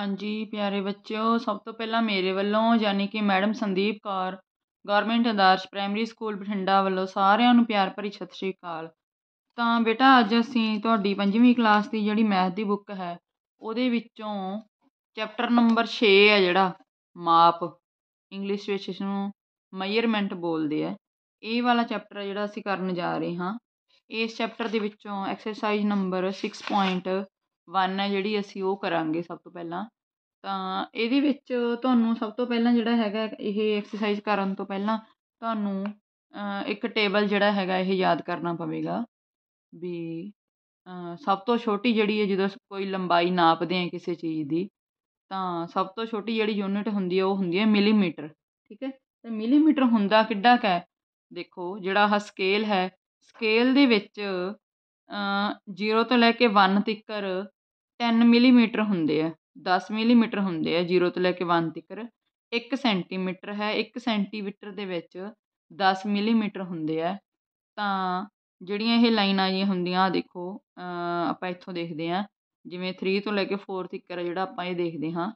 ਹਾਂਜੀ ਪਿਆਰੇ ਬੱਚਿਓ ਸਭ ਤੋਂ ਪਹਿਲਾਂ ਮੇਰੇ ਵੱਲੋਂ ਯਾਨੀ ਕਿ madam Sandeep Kaur government Adarsh primary school Bathinda ਵੱਲੋਂ ਸਾਰਿਆਂ ਨੂੰ ਪਿਆਰ ਭਰੀ ਸਤਿ ਸ਼੍ਰੀ ਅਕਾਲ ਤਾਂ ਬੇਟਾ ਅੱਜ ਅਸੀਂ ਤੁਹਾਡੀ ਪੰਜਵੀਂ ਕਲਾਸ ਦੀ ਜਿਹੜੀ ਮੈਥ ਦੀ ਬੁੱਕ ਹੈ ਉਹਦੇ ਵਿੱਚੋਂ ਚੈਪਟਰ ਨੰਬਰ 6 ਹੈ ਜਿਹੜਾ ਮਾਪ ਇੰਗਲਿਸ਼ ਵਿੱਚ ਇਸ ਨੂੰ ਮੈਜ਼ਰਮੈਂਟ ਬੋਲਦੇ ਆ ਇਹ ਵਾਲਾ ਚੈਪਟਰ ਜਿਹੜਾ ਅਸੀਂ ਕਰਨ ਜਾ ਰਹੇ ਹਾਂ ਇਸ ਚੈਪਟਰ ਦੇ ਵਿੱਚੋਂ ਐਕਸਰਸਾਈਜ਼ ਨੰਬਰ 6. ਵੰਨ ਹੈ ਜਿਹੜੀ ਅਸੀਂ ਉਹ ਕਰਾਂਗੇ ਸਭ ਤੋਂ ਪਹਿਲਾਂ ਤਾਂ ਇਹਦੇ ਵਿੱਚ ਤੁਹਾਨੂੰ ਸਭ ਤੋਂ ਪਹਿਲਾਂ ਜਿਹੜਾ ਹੈਗਾ ਇਹ ਐਕਸਰਸਾਈਜ਼ ਕਰਨ ਤੋਂ ਪਹਿਲਾਂ ਤੁਹਾਨੂੰ ਇੱਕ ਟੇਬਲ ਜਿਹੜਾ ਹੈਗਾ ਇਹ ਯਾਦ ਕਰਨਾ ਪਵੇਗਾ ਵੀ ਸਭ ਤੋਂ ਛੋਟੀ ਜਿਹੜੀ ਹੈ ਜਦੋਂ ਕੋਈ ਲੰਬਾਈ ਨਾਪਦੇ ਹਾਂ ਕਿਸੇ ਚੀਜ਼ ਦੀ ਤਾਂ ਸਭ ਤੋਂ ਛੋਟੀ ਜਿਹੜੀ ਯੂਨਿਟ ਹੁੰਦੀ ਹੈ ਉਹ ਹੁੰਦੀ ਹੈ ਮਿਲੀਮੀਟਰ ਠੀਕ ਹੈ ਤਾਂ ਮਿਲੀਮੀਟਰ ਹੁੰਦਾ ਕਿੱਡਾ ਕੁ ਹੈ ਦੇਖੋ ਜਿਹੜਾ ਹ ਸਕੇਲ ਹੈ ਸਕੇਲ ਦੇ ਵਿੱਚ 0 ਤੋਂ ਲੈ ਕੇ 1 ਤੱਕਰ ਤਿੰਨ ਮਿਲੀਮੀਟਰ ਹੁੰਦੇ ਆ ਦਸ ਮਿਲੀਮੀਟਰ ਹੁੰਦੇ ਆ ਜੀਰੋ ਤੋਂ ਲੈ ਕੇ ਵਨ ਤੀਕਰ ਇੱਕ ਸੈਂਟੀਮੀਟਰ ਹੈ ਇੱਕ ਸੈਂਟੀਮੀਟਰ ਦੇ ਵਿੱਚ ਦਸ ਮਿਲੀਮੀਟਰ ਹੁੰਦੇ ਆ ਤਾਂ ਜਿਹੜੀਆਂ ਇਹ ਲਾਈਨਾਂ ਜੀ ਹੁੰਦੀਆਂ ਆ ਦੇਖੋ ਆਪਾਂ ਇੱਥੋਂ ਦੇਖਦੇ ਹਾਂ ਜਿਵੇਂ 3 ਤੋਂ ਲੈ ਕੇ 4 ਤੀਕਰ ਜਿਹੜਾ ਆਪਾਂ ਇਹ ਦੇਖਦੇ ਹਾਂ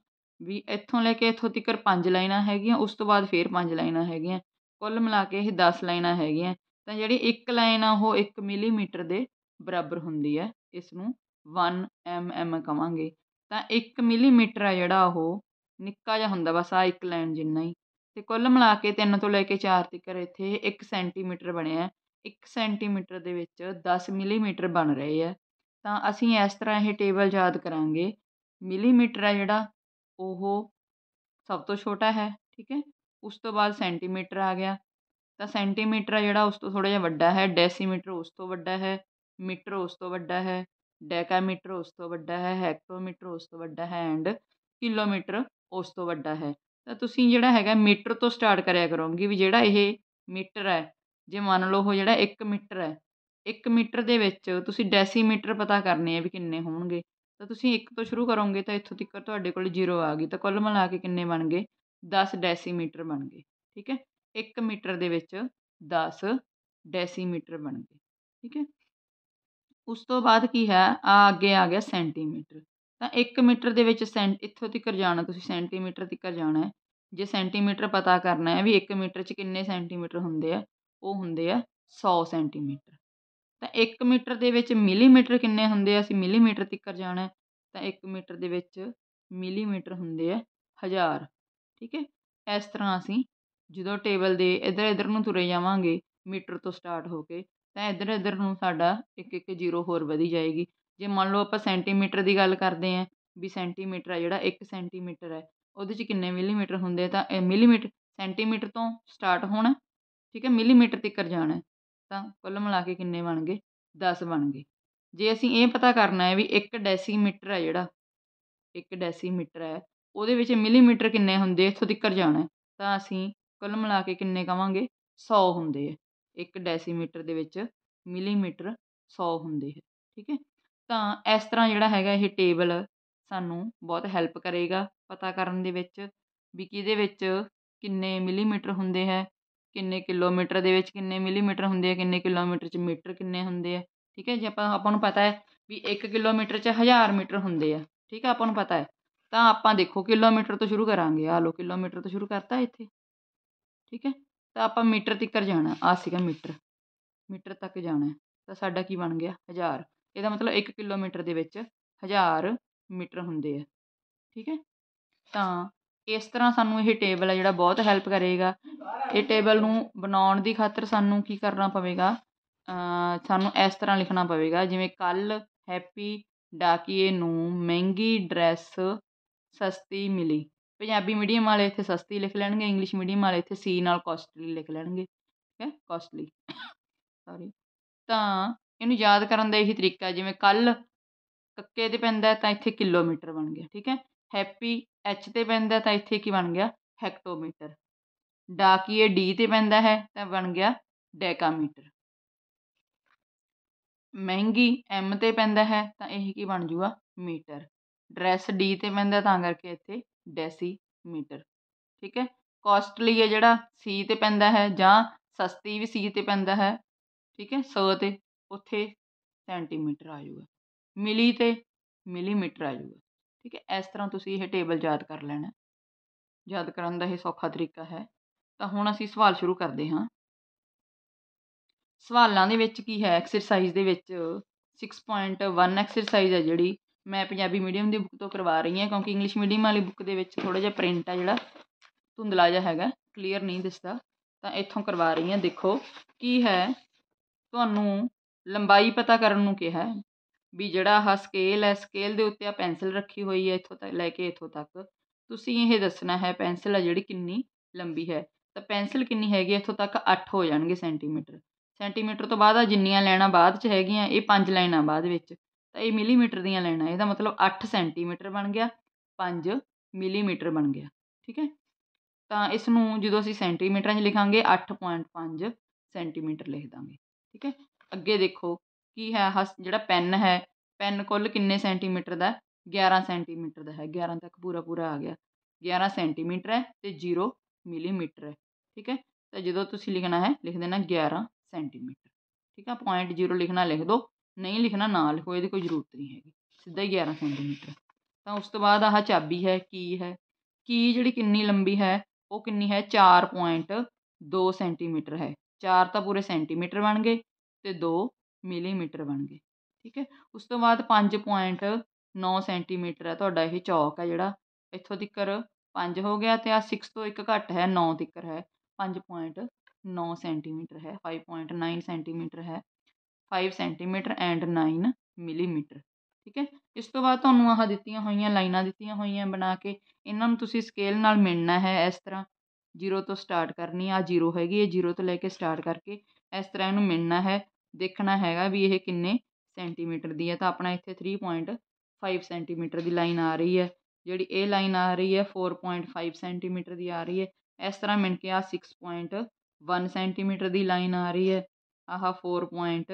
ਵੀ ਇੱਥੋਂ ਲੈ ਕੇ ਇੱਥੋਂ ਤੀਕਰ ਪੰਜ ਲਾਈਨਾਂ ਹੈਗੀਆਂ ਉਸ ਤੋਂ ਬਾਅਦ ਫੇਰ ਪੰਜ ਲਾਈਨਾਂ ਹੈਗੀਆਂ ਕੁੱਲ ਮਿਲਾ ਕੇ ਇਹ 10 ਲਾਈਨਾਂ ਹੈਗੀਆਂ ਤਾਂ ਜਿਹੜੀ ਇੱਕ ਲਾਈਨ ਆ ਉਹ 1 ਮਿਲੀਮੀਟਰ ਦੇ ਬਰਾਬਰ ਹੁੰਦੀ ਹੈ ਇਸ ਨੂੰ ਵਨ ਐਮ ਐਮ ਕਵਾਂਗੇ ਤਾਂ ਇੱਕ ਮਿਲੀਮੀਟਰ ਆ ਜਿਹੜਾ ਉਹ ਨਿੱਕਾ ਜਿਹਾ ਹੁੰਦਾ ਬਸ ਆਹ ਇੱਕ ਲਾਈਨ ਜਿੰਨਾ ਹੀ ਅਤੇ ਕੁੱਲ ਮਿਲਾ ਕੇ ਤਿੰਨ ਤੋਂ ਲੈ ਕੇ ਚਾਰ ਤੀਕਰ ਇੱਥੇ ਇੱਕ ਸੈਂਟੀਮੀਟਰ ਬਣਿਆ ਇੱਕ ਸੈਂਟੀਮੀਟਰ ਦੇ ਵਿੱਚ ਦਸ ਮਿਲੀਮੀਟਰ ਬਣ ਰਹੇ ਹੈ ਤਾਂ ਅਸੀਂ ਇਸ ਤਰ੍ਹਾਂ ਇਹ ਟੇਬਲ ਯਾਦ ਕਰਾਂਗੇ ਮਿਲੀਮੀਟਰ ਆ ਜਿਹੜਾ ਉਹ ਸਭ ਤੋਂ ਛੋਟਾ ਹੈ ਠੀਕ ਹੈ ਉਸ ਤੋਂ ਬਾਅਦ ਸੈਂਟੀਮੀਟਰ ਆ ਗਿਆ ਤਾਂ ਸੈਂਟੀਮੀਟਰ ਆ ਜਿਹੜਾ ਉਸ ਤੋਂ ਥੋੜ੍ਹਾ ਜਿਹਾ ਵੱਡਾ ਹੈ ਡੈਸੀਮੀਟਰ ਉਸ ਤੋਂ ਵੱਡਾ ਹੈ ਮੀਟਰ ਉਸ ਤੋਂ ਵੱਡਾ ਹੈ ਡੈਕਾਮੀਟਰ ਉਸ ਤੋਂ ਵੱਡਾ ਹੈ ਹੈਕਟੋਮੀਟਰ ਉਸ ਤੋਂ ਵੱਡਾ ਹੈ ਐਂਡ ਕਿਲੋਮੀਟਰ ਉਸ ਤੋਂ ਵੱਡਾ ਹੈ ਤਾਂ ਤੁਸੀਂ ਜਿਹੜਾ ਹੈਗਾ ਮੀਟਰ ਤੋਂ ਸਟਾਰਟ ਕਰਿਆ ਕਰੋਗੇ ਵੀ ਜਿਹੜਾ ਇਹ ਮੀਟਰ ਹੈ ਜੇ ਮੰਨ ਲਓ ਉਹ ਜਿਹੜਾ 1 ਮੀਟਰ ਹੈ 1 ਮੀਟਰ ਦੇ ਵਿੱਚ ਤੁਸੀਂ ਡੈਸੀਮੀਟਰ ਪਤਾ ਕਰਨੇ ਆ ਵੀ ਕਿੰਨੇ ਹੋਣਗੇ ਤਾਂ ਤੁਸੀਂ 1 ਤੋਂ ਸ਼ੁਰੂ ਕਰੋਗੇ ਤਾਂ ਇੱਥੋਂ ਤੱਕ ਤੁਹਾਡੇ ਕੋਲ 0 ਆ ਗਈ ਤਾਂ ਕੁੱਲ ਮਿਲਾ ਕੇ ਕਿੰਨੇ ਬਣ ਗਏ 10 ਡੈਸੀਮੀਟਰ ਬਣ ਗਏ ਠੀਕ ਹੈ 1 ਮੀਟਰ ਦੇ ਵਿੱਚ 10 ਡੈਸੀਮੀਟਰ ਬਣ ਗਏ ਠੀਕ ਹੈ ਉਸ ਤੋਂ ਬਾਅਦ ਕੀ ਹੈ ਆ ਅੱਗੇ ਆ ਗਿਆ ਸੈਂਟੀਮੀਟਰ ਤਾਂ ਇੱਕ ਮੀਟਰ ਦੇ ਵਿੱਚ ਸੈਂ ਇੱਥੋਂ ਤੱਕ ਜਾਣਾ ਤੁਸੀਂ ਸੈਂਟੀਮੀਟਰ ਤੱਕ ਜਾਣਾ ਜੇ ਸੈਂਟੀਮੀਟਰ ਪਤਾ ਕਰਨਾ ਹੈ ਵੀ 1 ਮੀਟਰ 'ਚ ਕਿੰਨੇ ਸੈਂਟੀਮੀਟਰ ਹੁੰਦੇ ਆ ਉਹ ਹੁੰਦੇ ਆ 100 ਸੈਂਟੀਮੀਟਰ ਤਾਂ 1 ਮੀਟਰ ਦੇ ਵਿੱਚ ਮਿਲੀਮੀਟਰ ਕਿੰਨੇ ਹੁੰਦੇ ਆ ਅਸੀਂ ਮਿਲੀਮੀਟਰ ਤੱਕ ਜਾਣਾ ਤਾਂ 1 ਮੀਟਰ ਦੇ ਵਿੱਚ ਮਿਲੀਮੀਟਰ ਹੁੰਦੇ ਆ 1000 ਠੀਕ ਹੈ ਇਸ ਤਰ੍ਹਾਂ ਅਸੀਂ ਜਦੋਂ ਟੇਬਲ ਦੇ ਇਧਰ ਇਧਰ ਨੂੰ ਤੁਰੇ ਜਾਵਾਂਗੇ ਮੀਟਰ ਤੋਂ ਸਟਾਰਟ ਹੋ ਕੇ ਤਾਂ ਇੱਧਰ ਇੱਧਰ ਨੂੰ ਸਾਡਾ ਇੱਕ ਇੱਕ ਜ਼ੀਰੋ ਹੋਰ ਵਧੀ ਜਾਏਗੀ ਜੇ ਮੰਨ ਲਓ ਆਪਾਂ ਸੈਂਟੀਮੀਟਰ ਦੀ ਗੱਲ ਕਰਦੇ ਹਾਂ ਵੀ ਸੈਂਟੀਮੀਟਰ ਆ ਜਿਹੜਾ ਇੱਕ ਸੈਂਟੀਮੀਟਰ ਹੈ ਉਹਦੇ 'ਚ ਕਿੰਨੇ ਮਿਲੀਮੀਟਰ ਹੁੰਦੇ ਤਾਂ ਇਹ ਮਿਲੀਮੀਟਰ ਸੈਂਟੀਮੀਟਰ ਤੋਂ ਸਟਾਰਟ ਹੋਣਾ ਠੀਕ ਹੈ ਮਿਲੀਮੀਟਰ ਤੱਕ ਜਾਣਾ ਤਾਂ ਕੁੱਲ ਮਿਲਾ ਕੇ ਕਿੰਨੇ ਬਣ ਗਏ 10 ਬਣ ਗਏ ਜੇ ਅਸੀਂ ਇਹ ਪਤਾ ਕਰਨਾ ਹੈ ਵੀ 1 ਡੈਸੀਮੀਟਰ ਹੈ ਜਿਹੜਾ 1 ਡੈਸੀਮੀਟਰ ਹੈ ਉਹਦੇ ਵਿੱਚ ਮਿਲੀਮੀਟਰ ਕਿੰਨੇ ਹੁੰਦੇ ਇੱਥੋਂ ਤੱਕ ਜਾਣਾ ਤਾਂ ਅਸੀਂ ਕੁੱਲ ਮਿਲਾ ਕੇ ਕਿੰਨੇ ਕਵਾਂਗੇ 100 ਹੁੰਦੇ ਆ ਇੱਕ ਡੈਸੀਮੀਟਰ ਦੇ ਵਿੱਚ ਮਿਲੀਮੀਟਰ ਸੌ ਹੁੰਦੇ ਹੈ ਠੀਕ ਹੈ ਤਾਂ ਇਸ ਤਰ੍ਹਾਂ ਜਿਹੜਾ ਹੈਗਾ ਇਹ ਟੇਬਲ ਸਾਨੂੰ ਬਹੁਤ ਹੈਲਪ ਕਰੇਗਾ ਪਤਾ ਕਰਨ ਦੇ ਵਿੱਚ ਵੀ ਕਿਹਦੇ ਵਿੱਚ ਕਿੰਨੇ ਮਿਲੀਮੀਟਰ ਹੁੰਦੇ ਹੈ ਕਿੰਨੇ ਕਿਲੋਮੀਟਰ ਦੇ ਵਿੱਚ ਕਿੰਨੇ ਮਿਲੀਮੀਟਰ ਹੁੰਦੇ ਆ ਕਿੰਨੇ ਕਿਲੋਮੀਟਰ 'ਚ ਮੀਟਰ ਕਿੰਨੇ ਹੁੰਦੇ ਆ ਠੀਕ ਹੈ ਜੇ ਆਪਾਂ ਆਪਾਂ ਨੂੰ ਪਤਾ ਹੈ ਵੀ 1 ਕਿਲੋਮੀਟਰ 'ਚ 1000 ਮੀਟਰ ਹੁੰਦੇ ਆ ਠੀਕ ਹੈ ਆਪਾਂ ਨੂੰ ਪਤਾ ਹੈ ਤਾਂ ਆਪਾਂ ਦੇਖੋ ਕਿਲੋਮੀਟਰ ਤੋਂ ਸ਼ੁਰੂ ਕਰਾਂਗੇ ਆਹ ਲੋ ਕਿਲੋਮੀਟਰ ਤੋਂ ਸ਼ੁਰੂ ਕਰਤਾ ਇੱਥੇ ਠੀਕ ਹੈ ਤਾਂ ਆਪਾਂ ਮੀਟਰ ਤੀਕਰ ਜਾਣਾ ਆ ਸੀਗਾ ਮੀਟਰ ਮੀਟਰ ਤੱਕ ਜਾਣਾ ਤਾਂ ਸਾਡਾ ਕੀ ਬਣ ਗਿਆ ਹਜ਼ਾਰ ਇਹਦਾ ਮਤਲਬ 1 ਕਿਲੋਮੀਟਰ ਦੇ ਵਿੱਚ ਹਜ਼ਾਰ ਮੀਟਰ ਹੁੰਦੇ ਆ ਠੀਕ ਹੈ ਤਾਂ ਇਸ ਤਰ੍ਹਾਂ ਸਾਨੂੰ ਇਹ ਟੇਬਲ ਆ ਜਿਹੜਾ ਬਹੁਤ ਹੈਲਪ ਕਰੇਗਾ ਇਹ ਟੇਬਲ ਨੂੰ ਬਣਾਉਣ ਦੀ ਖਾਤਰ ਸਾਨੂੰ ਕੀ ਕਰਨਾ ਪਵੇਗਾ ਸਾਨੂੰ ਇਸ ਤਰ੍ਹਾਂ ਲਿਖਣਾ ਪਵੇਗਾ ਜਿਵੇਂ ਕੱਲ ਹੈਪੀ ਡਾਕੀਏ ਨੂੰ ਮਹਿੰਗੀ ਡਰੈਸ ਸਸਤੀ ਮਿਲੀ ਪੰਜਾਬੀ ਮੀਡੀਅਮ ਵਾਲੇ ਇੱਥੇ ਸਸਤੀ ਲਿਖ ਲੈਣਗੇ ਇੰਗਲਿਸ਼ ਮੀਡੀਅਮ ਵਾਲੇ ਇੱਥੇ ਸੀ ਨਾਲ ਕੋਸਟਲੀ ਲਿਖ ਲੈਣਗੇ ਠੀਕ ਹੈ ਕੋਸਟਲੀ ਸੌਰੀ ਤਾਂ ਇਹਨੂੰ ਯਾਦ ਕਰਨ ਦਾ ਇਹੀ ਤਰੀਕਾ ਜਿਵੇਂ ਕੱਲ ਕੱਕੇ 'ਤੇ ਪੈਂਦਾ ਤਾਂ ਇੱਥੇ ਕਿਲੋਮੀਟਰ ਬਣ ਗਿਆ ਠੀਕ ਹੈ ਹੈਪੀ ਐਚ 'ਤੇ ਪੈਂਦਾ ਤਾਂ ਇੱਥੇ ਕੀ ਬਣ ਗਿਆ ਹੈਕਟੋਮੀਟਰ ਡਾਕੀਏ ਡੀ 'ਤੇ ਪੈਂਦਾ ਹੈ ਤਾਂ ਬਣ ਗਿਆ ਡੈਕਾਮੀਟਰ ਮਹਿੰਗੀ ਐਮ 'ਤੇ ਪੈਂਦਾ ਹੈ ਤਾਂ ਇਹ ਕੀ ਬਣ ਜੂਗਾ ਮੀਟਰ ਡਰੈਸ ਡੀ 'ਤੇ ਪੈਂਦਾ ਤਾਂ ਕਰਕੇ ਇੱਥੇ ਡੈਸੀਮੀਟਰ ਠੀਕ ਹੈ ਕੋਸਟਲੀ ਹੈ ਜਿਹੜਾ ਸੀ 'ਤੇ ਪੈਂਦਾ ਹੈ ਜਾਂ ਸਸਤੀ ਵੀ ਸੀ 'ਤੇ ਪੈਂਦਾ ਹੈ ਠੀਕ ਹੈ ਸ 'ਤੇ ਉੱਥੇ ਸੈਂਟੀਮੀਟਰ ਆ ਜਾਊਗਾ ਮਿਲੀ 'ਤੇ ਮਿਲੀਮੀਟਰ ਆ ਜਾਊਗਾ ਠੀਕ ਹੈ ਇਸ ਤਰ੍ਹਾਂ ਤੁਸੀਂ ਇਹ ਟੇਬਲ ਯਾਦ ਕਰ ਲੈਣਾ ਯਾਦ ਕਰਨ ਦਾ ਇਹ ਸੌਖਾ ਤਰੀਕਾ ਹੈ ਤਾਂ ਹੁਣ ਅਸੀਂ ਸਵਾਲ ਸ਼ੁਰੂ ਕਰਦੇ ਹਾਂ ਸਵਾਲਾਂ ਦੇ ਵਿੱਚ ਕੀ ਹੈ ਐਕਸਰਸਾਈਜ਼ ਦੇ ਵਿੱਚ 6.1 ਐਕਸਰਸਾਈਜ਼ ਹੈ ਜਿਹੜੀ ਮੈਂ ਪੰਜਾਬੀ ਮੀਡੀਅਮ ਦੀ ਬੁੱਕ ਤੋਂ ਕਰਵਾ ਰਹੀ ਹਾਂ ਕਿਉਂਕਿ ਇੰਗਲਿਸ਼ ਮੀਡੀਅਮ ਵਾਲੀ ਬੁੱਕ ਦੇ ਵਿੱਚ ਥੋੜ੍ਹਾ ਜਿਹਾ ਪ੍ਰਿੰਟ ਆ ਜਿਹੜਾ ਧੁੰਦਲਾ ਜਿਹਾ ਹੈਗਾ ਕਲੀਅਰ ਨਹੀਂ ਦਿਸਦਾ ਤਾਂ ਇੱਥੋਂ ਕਰਵਾ ਰਹੀ ਹਾਂ ਦੇਖੋ ਕੀ ਹੈ ਤੁਹਾਨੂੰ ਲੰਬਾਈ ਪਤਾ ਕਰਨ ਨੂੰ ਕਿਹਾ ਵੀ ਜਿਹੜਾ ਆਹ ਸਕੇਲ ਹੈ ਸਕੇਲ ਦੇ ਉੱਤੇ ਆ ਪੈਨਸਲ ਰੱਖੀ ਹੋਈ ਹੈ ਇੱਥੋਂ ਤੱਕ ਲੈ ਕੇ ਇੱਥੋਂ ਤੱਕ ਤੁਸੀਂ ਇਹ ਦੱਸਣਾ ਹੈ ਪੈਨਸਲ ਆ ਜਿਹੜੀ ਕਿੰਨੀ ਲੰਬੀ ਹੈ ਤਾਂ ਪੈਨਸਲ ਕਿੰਨੀ ਹੈਗੀ ਇੱਥੋਂ ਤੱਕ 8 ਹੋ ਜਾਣਗੇ ਸੈਂਟੀਮੀਟਰ ਸੈਂਟੀਮੀਟਰ ਤੋਂ ਬਾਅਦ ਆ ਜਿੰਨੀਆਂ ਲੈਣਾ ਬਾਅਦ ਚ ਹੈਗੀਆਂ ਇਹ ਪੰਜ ਲਾਈਨਾਂ ਬਾਅਦ ਵਿੱਚ ਤਾਂ ਇਹ ਮਿਲੀਮੀਟਰ ਦੀਆਂ ਲੈਣਾ ਇਹਦਾ ਮਤਲਬ 8 ਸੈਂਟੀਮੀਟਰ ਬਣ ਗਿਆ 5 ਮਿਲੀਮੀਟਰ ਬਣ ਗਿਆ ਠੀਕ ਹੈ ਤਾਂ ਇਸ ਨੂੰ ਜਦੋਂ ਅਸੀਂ ਸੈਂਟੀਮੀਟਰਾਂ 'ਚ ਲਿਖਾਂਗੇ 8.5 ਸੈਂਟੀਮੀਟਰ ਲਿਖ ਦਾਂਗੇ ਠੀਕ ਹੈ ਅੱਗੇ ਦੇਖੋ ਕੀ ਹੈ ਜਿਹੜਾ ਪੈਨ ਹੈ ਪੈਨ ਕੁੱਲ ਕਿੰਨੇ ਸੈਂਟੀਮੀਟਰ ਦਾ 11 ਸੈਂਟੀਮੀਟਰ ਦਾ ਹੈ 11 ਤੱਕ ਪੂਰਾ ਪੂਰਾ ਆ ਗਿਆ 11 ਸੈਂਟੀਮੀਟਰ ਹੈ ਤੇ 0 ਮਿਲੀਮੀਟਰ ਹੈ ਠੀਕ ਹੈ ਤਾਂ ਜਦੋਂ ਤੁਸੀਂ ਲਿਖਣਾ ਹੈ ਲਿਖ ਦੇਣਾ 11 ਸੈਂਟੀਮੀਟਰ ਠੀਕ ਹੈ ਪੁਆਇੰਟ 0 ਲਿਖਣਾ ਲਿਖ ਦਿਓ ਨਹੀਂ ਲਿਖਣਾ ਨਾ ਲਿਖੋ ਇਹਦੀ ਕੋਈ ਜ਼ਰੂਰਤ ਨਹੀਂ ਹੈਗੀ ਸਿੱਧਾ ਹੀ 11 ਸੈਂਟੀਮੀਟਰ ਤਾਂ ਉਸ ਤੋਂ ਬਾਅਦ ਆਹ ਚਾਬੀ ਹੈ ਕੀ ਹੈ ਕੀ ਜਿਹੜੀ ਕਿੰਨੀ ਲੰਬੀ ਹੈ ਉਹ ਕਿੰਨੀ ਹੈ ਚਾਰ ਪੁਆਇੰਟ ਦੋ ਸੈਂਟੀਮੀਟਰ ਹੈ ਚਾਰ ਤਾਂ ਪੂਰੇ ਸੈਂਟੀਮੀਟਰ ਬਣ ਗਏ ਅਤੇ ਦੋ ਮਿਲੀਮੀਟਰ ਬਣ ਗਏ ਠੀਕ ਹੈ ਉਸ ਤੋਂ ਬਾਅਦ ਪੰਜ ਪੁਆਇੰਟ ਨੌ ਸੈਂਟੀਮੀਟਰ ਹੈ ਤੁਹਾਡਾ ਇਹ ਚੌਕ ਹੈ ਜਿਹੜਾ ਇੱਥੋਂ ਤੀਕਰ ਪੰਜ ਹੋ ਗਿਆ ਅਤੇ ਆ ਸਿਕਸ ਤੋਂ ਇੱਕ ਘੱਟ ਹੈ ਨੌ ਤੀਕਰ ਹੈ ਪੰਜ ਪੁਆਇੰਟ ਨੌ ਸੈਂਟੀਮੀਟਰ ਹੈ ਫਾਈਵ ਪੁਆਇੰਟ ਨਾਈਨ ਸੈਂਟੀਮੀਟਰ ਹੈ five centimetre and nine millimetre ਠੀਕ ਹੈ ਇਸ ਤੋਂ ਬਾਅਦ ਤੁਹਾਨੂੰ ਆਹ ਦਿੱਤੀਆਂ ਹੋਈਆਂ ਲਾਈਨਾਂ ਦਿੱਤੀਆਂ ਹੋਈਆਂ ਬਣਾ ਕੇ ਇਹਨਾਂ ਨੂੰ ਤੁਸੀਂ ਸਕੇਲ ਨਾਲ ਮਿਣਨਾ ਹੈ ਇਸ ਤਰ੍ਹਾਂ ਜੀਰੋ ਤੋਂ ਸਟਾਰਟ ਕਰਨੀ ਆ ਜੀਰੋ ਹੈਗੀ ਹੈ ਜੀਰੋ ਤੋਂ ਲੈ ਕੇ ਸਟਾਰਟ ਕਰਕੇ ਇਸ ਤਰ੍ਹਾਂ ਇਹਨੂੰ ਮਿਣਨਾ ਹੈ ਦੇਖਣਾ ਹੈਗਾ ਵੀ ਇਹ ਕਿੰਨੇ ਸੈਂਟੀਮੀਟਰ ਦੀ ਹੈ ਤਾਂ ਆਪਣਾ ਇੱਥੇ 3.5 ਸੈਂਟੀਮੀਟਰ ਦੀ ਲਾਈਨ ਆ ਰਹੀ ਹੈ ਜਿਹੜੀ ਇਹ ਲਾਈਨ ਆ ਰਹੀ ਹੈ 4.5 ਸੈਂਟੀਮੀਟਰ ਦੀ ਆ ਰਹੀ ਹੈ ਇਸ ਤਰ੍ਹਾਂ ਮਿਣ ਕੇ ਆ 6.1 ਸੈਂਟੀਮੀਟਰ ਦੀ ਲਾਈਨ ਆ ਰਹੀ ਹੈ ਆਹ ਫੋਰ ਪੁਆਇੰਟ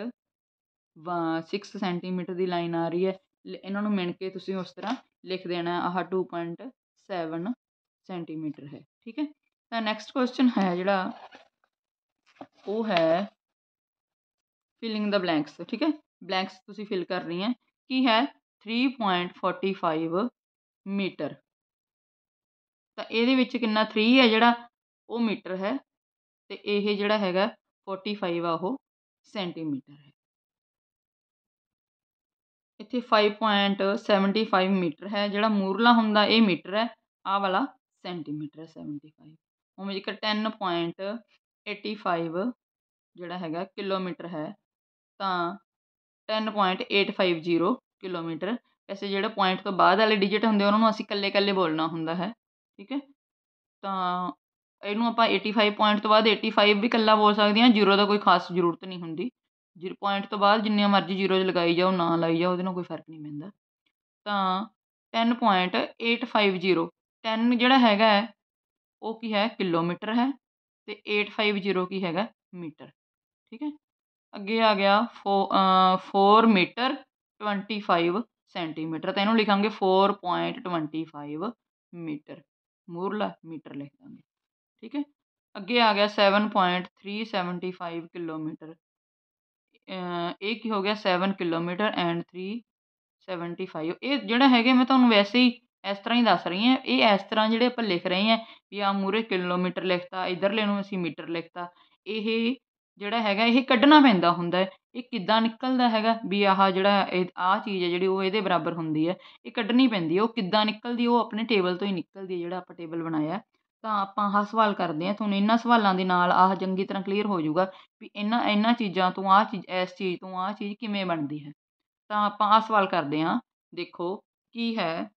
ਸਿਕਸ ਸੈਂਟੀਮੀਟਰ ਦੀ ਲਾਈਨ ਆ ਰਹੀ ਹੈ ਇਹਨਾਂ ਨੂੰ ਮਿਣ ਕੇ ਤੁਸੀਂ ਉਸ ਤਰ੍ਹਾਂ ਲਿਖ ਦੇਣਾ ਆਹ ਟੂ ਪੁਆਇੰਟ ਸੈਵਨ ਸੈਂਟੀਮੀਟਰ ਹੈ ਠੀਕ ਹੈ ਤਾਂ ਨੈਕਸਟ ਕੁਐਸਚਨ ਹੈ ਜਿਹੜਾ ਉਹ ਹੈ ਫਿਲਿੰਗ ਦਾ ਬਲੈਂਕਸ ਠੀਕ ਹੈ ਬਲੈਂਕਸ ਤੁਸੀਂ ਫਿਲ ਰਹੀ ਹੈ ਕੀ ਹੈ 3.45 ਮੀਟਰ ਤਾਂ ਇਹਦੇ ਵਿੱਚ ਕਿੰਨਾ 3 ਹੈ ਜਿਹੜਾ ਉਹ ਮੀਟਰ ਹੈ ਤੇ ਇਹ ਜਿਹੜਾ ਹੈਗਾ 45 ਆ ਉਹ ਸੈਂਟੀਮੀਟਰ ਹੈ ਇੱਥੇ 5.75 ਮੀਟਰ ਹੈ ਜਿਹੜਾ ਮੂਰਲਾ ਹੁੰਦਾ ਇਹ ਮੀਟਰ ਹੈ ਆ ਵਾਲਾ ਸੈਂਟੀਮੀਟਰ ਹੈ 75 ਮੇਰੇ ਕੋਲ 10.85 ਜਿਹੜਾ ਹੈਗਾ ਕਿਲੋਮੀਟਰ ਹੈ ਤਾਂ 10.850 ਕਿਲੋਮੀਟਰ ਐਸੇ ਜਿਹੜਾ ਪੁਆਇੰਟ ਤੋਂ ਬਾਅਦ ਵਾਲੇ ਡਿਜਿਟ ਹੁੰਦੇ ਉਹਨਾਂ ਨੂੰ ਅਸੀਂ ਇਕੱਲੇ ਇਕੱਲੇ ਬੋਲਣਾ ਹੁੰਦਾ ਹੈ ਠੀਕ ਹੈ ਤਾਂ ਇਹਨੂੰ ਆਪਾਂ 85 ਪੁਆਇੰਟ ਤੋਂ ਬਾਅਦ 85 ਵੀ ਇਕੱਲਾ ਬੋਲ ਸਕਦੇ ਹਾਂ ਜ਼ੀਰੋ ਦਾ ਕੋਈ ਖਾਸ ਜ਼ਰੂਰਤ ਨਹੀਂ ਹੁੰਦੀ ਜ਼ੀਰੋ ਪੁਆਇੰਟ ਤੋਂ ਬਾਅਦ ਜਿੰਨੀਆਂ ਮਰਜ਼ੀ ਜ਼ੀਰੋਜ਼ ਲਗਾਈ ਜਾਓ ਨਾ ਲਾਈ ਜਾਓ ਉਹਦੇ ਨਾਲ ਕੋਈ ਫਰਕ ਨਹੀਂ ਪੈਂਦਾ ਤਾਂ 10.850 10 ਜਿਹੜਾ ਹੈਗਾ ਉਹ ਕੀ ਹੈ ਕਿਲੋਮੀਟਰ ਹੈ ਤੇ 850 ਕੀ ਹੈਗਾ ਮੀਟਰ ਠੀਕ ਹੈ ਅੱਗੇ ਆ ਗਿਆ ਫੋ ਫੋਰ ਮੀਟਰ 25 ਸੈਂਟੀਮੀਟਰ ਤਾਂ ਇਹਨੂੰ ਲਿਖਾਂਗੇ 4.25 ਮੀਟਰ ਮੂਰਲਾ ਮੀਟਰ ਲਿਖ ਦਾਂਗੇ ਠੀਕ ਹੈ ਅੱਗੇ ਆ ਗਿਆ 7.375 ਕਿਲੋਮੀਟਰ ਇਹ ਕੀ ਹੋ ਗਿਆ 7 ਕਿਲੋਮੀਟਰ ਐਂਡ ਥ੍ਰੀ ਸੈਵਨਟੀ ਇਹ ਜਿਹੜਾ ਹੈਗੇ ਮੈਂ ਤੁਹਾਨੂੰ ਵੈਸੇ ਹੀ ਇਸ ਤਰ੍ਹਾਂ ਹੀ ਦੱਸ ਰਹੀ ਹਾਂ ਇਹ ਇਸ ਤਰ੍ਹਾਂ ਜਿਹੜੇ ਆਪਾਂ ਲਿਖ ਰਹੇ ਹਾਂ ਵੀ ਆ ਮੂਰੇ ਕਿਲੋਮੀਟਰ ਲਿਖਤਾ ਇਧਰਲੇ ਨੂੰ ਅਸੀਂ ਮੀਟਰ ਲਿਖਤਾ ਇਹ ਜਿਹੜਾ ਹੈਗਾ ਇਹ ਕੱਢਣਾ ਪੈਂਦਾ ਹੁੰਦਾ ਇਹ ਕਿੱਦਾਂ ਨਿਕਲਦਾ ਹੈਗਾ ਵੀ ਆਹ ਜਿਹੜਾ ਆਹ ਚੀਜ਼ ਹੈ ਜਿਹੜੀ ਉਹ ਇਹਦੇ ਬਰਾਬਰ ਹੁੰਦੀ ਹੈ ਇਹ ਕੱਢਣੀ ਪੈਂਦੀ ਹੈ ਉਹ ਕਿੱਦਾਂ ਨਿਕਲਦੀ ਉਹ ਆਪਣੇ ਟੇਬਲ ਤੋਂ ਹੀ ਨਿਕਲਦੀ ਹੈ ਜਿਹੜਾ ਆਪਾਂ ਟੇਬਲ ਬਣਾਇਆ ਤਾਂ ਆਪਾਂ ਆਹ ਸਵਾਲ ਕਰਦੇ ਹਾਂ ਤੁਹਾਨੂੰ ਇਹਨਾਂ ਸਵਾਲਾਂ ਦੇ ਨਾਲ ਆਹ ਚੰਗੀ ਤਰ੍ਹਾਂ ਕਲੀਅਰ ਹੋ ਜਾਊਗਾ ਵੀ ਇਹਨਾਂ ਇਹਨਾਂ ਚੀਜ਼ਾਂ ਤੋਂ ਆਹ ਚੀਜ਼ ਇਸ ਚੀਜ਼ ਤੋਂ ਆਹ ਚੀਜ਼ ਕਿਵੇਂ ਬਣਦੀ ਹੈ ਤਾਂ ਆਪਾਂ ਆਹ ਸਵਾਲ ਕਰਦੇ ਹਾਂ ਦੇਖੋ ਕੀ ਹੈ